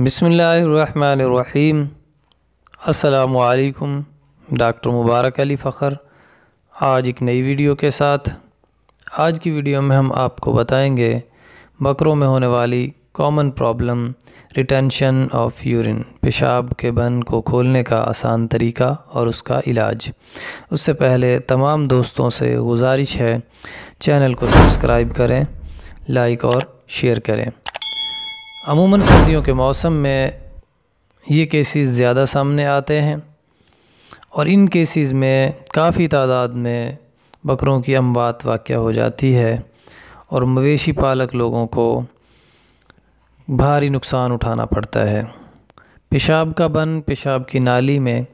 बसमीम् असलकुम डॉक्टर मुबारक अली फ़खर आज एक नई वीडियो के साथ आज की वीडियो में हम आपको बताएंगे बकरों में होने वाली common problem retention of urine पेशाब के बन को खोलने का आसान तरीका और उसका इलाज उससे पहले तमाम दोस्तों से गुजारिश है चैनल को सब्सक्राइब करें लाइक और शेयर करें अमूमन सर्दियों के मौसम में ये केसेस ज़्यादा सामने आते हैं और इन केसेस में काफ़ी तादाद में बकरों की अमवात वाक़ हो जाती है और मवेशी पालक लोगों को भारी नुकसान उठाना पड़ता है पेशाब का बन पेशाब की नाली में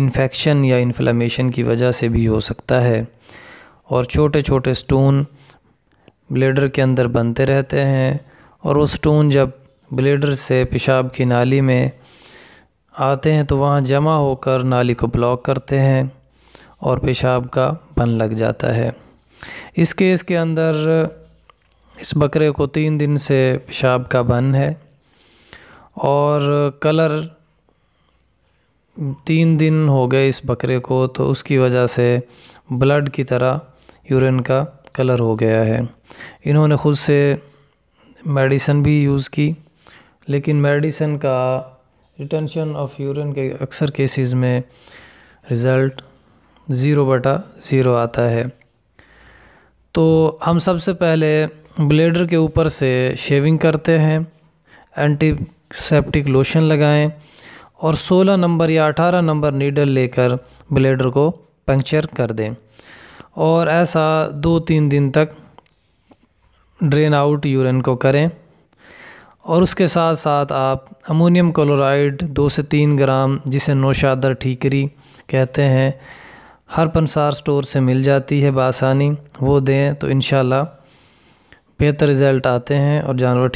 इन्फेक्शन या इन्फ्लामेशन की वजह से भी हो सकता है और छोटे छोटे स्टोन ब्लेडर के अंदर बनते रहते हैं और वो स्टोन जब ब्लेडर से पेशाब की नाली में आते हैं तो वहाँ जमा होकर नाली को ब्लॉक करते हैं और पेशाब का बन लग जाता है इस केस के अंदर इस बकरे को तीन दिन से पेशाब का बन है और कलर तीन दिन हो गए इस बकरे को तो उसकी वजह से ब्लड की तरह यूरिन का कलर हो गया है इन्होंने ख़ुद से मेडिसन भी यूज़ की लेकिन मेडिसिन का रिटेंशन ऑफ यूरिन के अक्सर केसेस में रिज़ल्ट ज़ीरो बटा ज़ीरो आता है तो हम सबसे पहले ब्लेडर के ऊपर से शेविंग करते हैं एंटीसेप्टिक लोशन लगाएं और 16 नंबर या 18 नंबर नीडल लेकर ब्लेडर को पंक्चर कर दें और ऐसा दो तीन दिन तक ड्रेन आउट यूरिन को करें और उसके साथ साथ आप अमोनियम क्लोराइड दो से तीन ग्राम जिसे नौशादर ठीकरी कहते हैं हर पंसार स्टोर से मिल जाती है बासानी वो दें तो इन बेहतर रिज़ल्ट आते हैं और जानवर